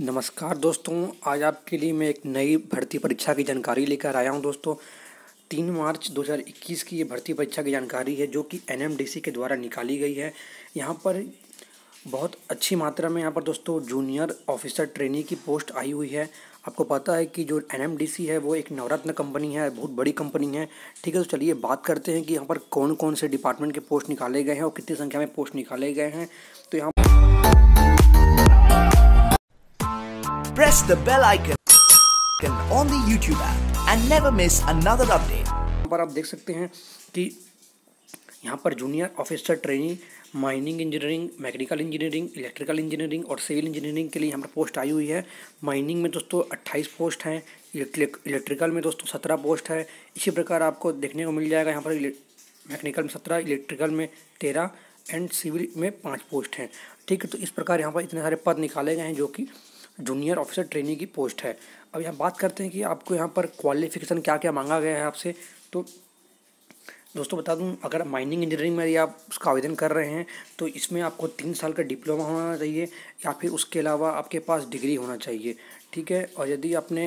नमस्कार दोस्तों आज आपके लिए मैं एक नई भर्ती परीक्षा की जानकारी लेकर आया हूं दोस्तों तीन मार्च 2021 की ये भर्ती परीक्षा की जानकारी है जो कि एन के द्वारा निकाली गई है यहां पर बहुत अच्छी मात्रा में यहां पर दोस्तों जूनियर ऑफिसर ट्रेनी की पोस्ट आई हुई है आपको पता है कि जो एन है वो एक नवरत्न कंपनी है बहुत बड़ी कंपनी है ठीक है तो चलिए बात करते हैं कि यहाँ पर कौन कौन से डिपार्टमेंट के पोस्ट निकाले गए हैं और कितनी संख्या में पोस्ट निकाले गए हैं तो यहाँ press the bell icon on the YouTube app and never miss another update. पर आप देख सकते हैं कि यहाँ पर junior officer training mining engineering mechanical engineering electrical engineering और सिविल इंजीनियरिंग के लिए यहाँ पर पोस्ट आई हुई है माइनिंग में दोस्तों 28 पोस्ट हैं इलेक्ट्रिकल में दोस्तों 17 पोस्ट है इसी प्रकार आपको देखने को मिल जाएगा यहाँ पर मैकेनिकल में सत्रह इलेक्ट्रिकल में तेरह एंड सिविल में पाँच पोस्ट हैं ठीक है तो इस प्रकार यहाँ पर इतने सारे पद निकाले गए हैं जो कि जूनियर ऑफिसर ट्रेनिंग की पोस्ट है अब यहाँ बात करते हैं कि आपको यहाँ पर क्वालिफिकेशन क्या क्या मांगा गया है आपसे तो दोस्तों बता दूं अगर माइनिंग इंजीनियरिंग में आप उसका आवेदन कर रहे हैं तो इसमें आपको तीन साल का डिप्लोमा होना चाहिए या फिर उसके अलावा आपके पास डिग्री होना चाहिए ठीक है और यदि आपने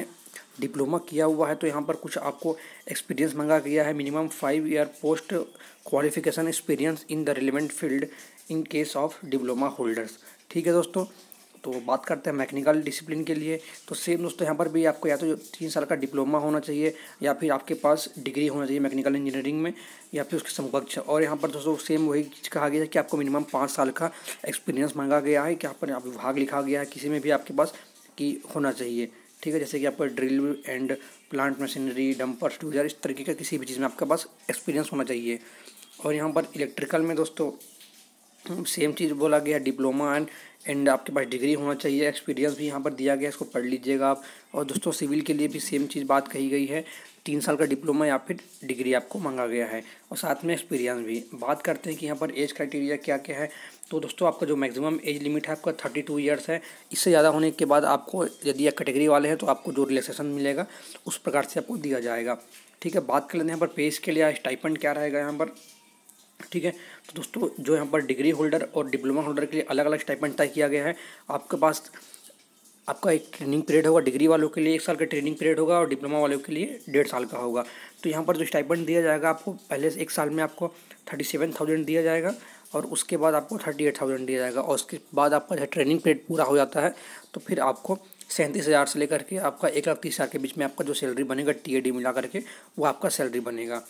डिप्लोमा किया हुआ है तो यहाँ पर कुछ आपको एक्सपीरियंस मंगा गया है minimum five year post qualification experience in the relevant field in case of diploma holders ठीक है दोस्तों तो बात करते हैं मैकेनिकल डिसिप्लिन के लिए तो सेम दोस्तों यहाँ पर भी आपको या तो तीन साल का डिप्लोमा होना चाहिए या फिर आपके पास डिग्री होना चाहिए मैकेनिकल इंजीनियरिंग में या फिर उसके समकक्ष और यहाँ पर दोस्तों सेम वही चीज़ कहा गया है कि आपको मिनिमम पाँच साल का एक्सपीरियंस मांगा गया है कि यहाँ पर विभाग लिखा गया है किसी में भी आपके पास कि होना चाहिए ठीक है जैसे कि आपको drill and plant machinery dumper स्टूजर इस तरीके का किसी भी चीज़ में आपके पास एक्सपीरियंस होना चाहिए और यहाँ पर इलेक्ट्रिकल में दोस्तों सेम चीज़ बोला गया डिप्लोमा एंड एंड आपके पास डिग्री होना चाहिए एक्सपीरियंस भी यहाँ पर दिया गया है इसको पढ़ लीजिएगा आप और दोस्तों सिविल के लिए भी सेम चीज़ बात कही गई है तीन साल का डिप्लोमा या फिर डिग्री आपको मांगा गया है और साथ में एक्सपीरियंस भी बात करते हैं कि यहाँ पर एज क्राइटेरिया क्या क्या है तो दोस्तों आपका जो मैक्सिमम एज लिमिट है आपका थर्टी टू ईयर्स है इससे ज़्यादा होने के बाद आपको यदि आप कैटेगरी वाले हैं तो आपको जो रिलेक्सेशन मिलेगा उस प्रकार से आपको दिया जाएगा ठीक है बात कर लेते हैं यहाँ पर पेज के लिए स्टाइपेंड क्या रहेगा यहाँ पर ठीक है तो दोस्तों जो यहाँ पर डिग्री होल्डर और डिप्लोमा होल्डर के लिए अलग अलग स्टाइपमेंट तय किया गया है आपके पास आपका एक ट्रेनिंग पीरियड होगा डिग्री वालों के लिए एक साल का ट्रेनिंग पीरियड होगा और डिप्लोमा वालों के लिए डेढ़ साल का होगा तो यहाँ पर जो स्टाइपमेंट दिया जाएगा आपको पहले से एक साल में आपको थर्टी सेवन थाउजेंड दिया जाएगा और उसके बाद आपको थर्टी एट थाउजेंड दिया जाएगा और उसके बाद आपका जब ट्रेनिंग पीरियड पूरा हो जाता है तो फिर आपको सैंतीस हज़ार से लेकर के आपका एक लाख तीस हज़ार के बीच में आपका जो सैलरी बनेगा टी ए डी मिला करके वो आपका सैलरी बनेगा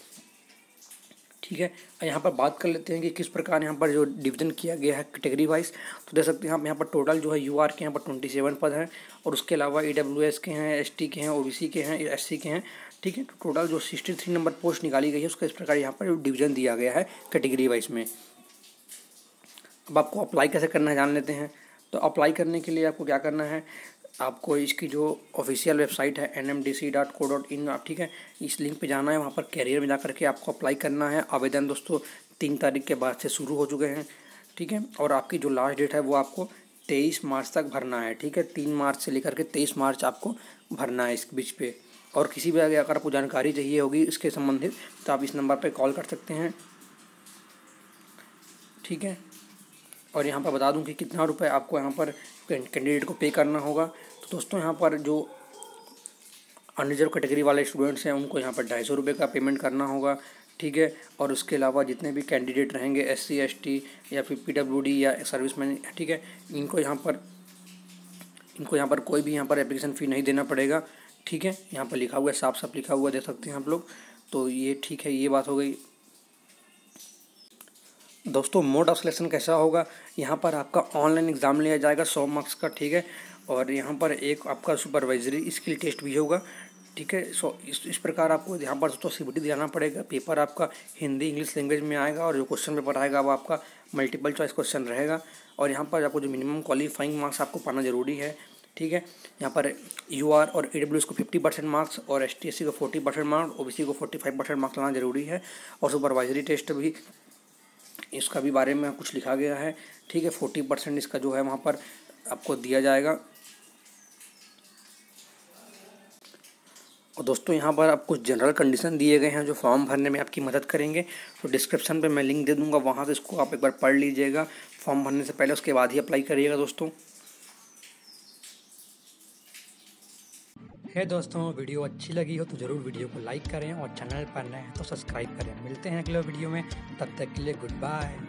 ठीक है यहाँ पर बात कर लेते हैं कि किस प्रकार यहाँ पर जो डिवीजन किया गया है कैटेगरी वाइज तो देख सकते हैं आप यहाँ पर टोटल जो है यू आर के यहाँ पर ट्वेंटी सेवन पद हैं और उसके अलावा ई e एस के हैं एस टी के हैं ओ बी सी के हैं एस सी के हैं ठीक है तो टोटल जो सिक्सटी थ्री नंबर पोस्ट निकाली गई है उसका इस प्रकार यहाँ पर डिवीजन दिया गया है कैटेगरी वाइज में अब आपको अप्लाई कैसे करना है जान लेते हैं तो अप्लाई करने के लिए आपको क्या करना है आपको इसकी जो ऑफिशियल वेबसाइट है N M D C dot co dot in आप ठीक है इस लिंक पे जाना है वहाँ पर कैरियर में जा करके आपको अप्लाई करना है आवेदन दोस्तों तीन तारीख के बाद से शुरू हो चुके हैं ठीक है और आपकी जो लास्ट डेट है वो आपको तेईस मार्च तक भरना है ठीक है तीन मार्च से लेकर के तेईस मार्च आपको भरना है इस बीच पे और किसी भी अगर आपको जानकारी चाहिए होगी इसके संबंधित तो आप इस नंबर पर कॉल कर सकते हैं ठीक है और यहाँ पर बता दूँ कि कितना रुपये आपको यहाँ पर कैंडिडेट को पे करना होगा तो दोस्तों यहाँ पर जो अनरिजर्व कैटेगरी वाले स्टूडेंट्स हैं उनको यहाँ पर ढाई सौ रुपये का पेमेंट करना होगा ठीक है और उसके अलावा जितने भी कैंडिडेट रहेंगे एस सी एस टी या फिर पी डब्ल्यू डी या सर्विस मैन ठीक है इनको यहाँ पर इनको यहाँ पर कोई भी यहाँ पर एप्लीकेशन फ़ी नहीं देना पड़ेगा ठीक है यहाँ पर लिखा हुआ है साफ साफ लिखा हुआ दे सकते हैं आप लोग तो ये ठीक है ये बात हो गई दोस्तों मोड ऑफ सिलेक्शन कैसा होगा यहाँ पर आपका ऑनलाइन एग्ज़ाम लिया जाएगा सौ मार्क्स का ठीक है और यहाँ पर एक आपका सुपरवाइजरी स्किल टेस्ट भी होगा ठीक है सो इस इस प्रकार आपको यहाँ पर दोस्तों सी बी दिलाना पड़ेगा पेपर आपका हिंदी इंग्लिश लैंग्वेज में आएगा और जो क्वेश्चन पेपर आएगा वो आपका मल्टीपल चॉइस क्वेश्चन रहेगा और यहाँ पर आपको जो मिनिमम क्वालिफाइंग मार्क्स आपको पाना ज़रूरी है ठीक है यहाँ पर यू आर और ए डब्ल्यू एस को फिफ्टी परसेंट मार्क्स और एस टी एस सी को forty percent marks O B C को फोर्टी फाइव परसेंट मार्क्स लाना जरूरी है और सुपरवाइजरी टेस्ट भी इसका भी बारे में कुछ लिखा गया है ठीक है फोर्टी परसेंट इसका जो है वहाँ पर आपको दिया जाएगा और दोस्तों यहाँ पर आप कुछ जनरल कंडीशन दिए गए हैं जो फॉर्म भरने में आपकी मदद करेंगे तो डिस्क्रिप्शन पे मैं लिंक दे दूँगा वहाँ से इसको आप एक बार पढ़ लीजिएगा फॉर्म भरने से पहले उसके बाद ही अप्लाई करिएगा दोस्तों है दोस्तों वीडियो अच्छी लगी हो तो ज़रूर वीडियो को लाइक करें और चैनल पर नए हैं तो सब्सक्राइब करें मिलते हैं अगले वीडियो में तब तक के लिए गुड बाय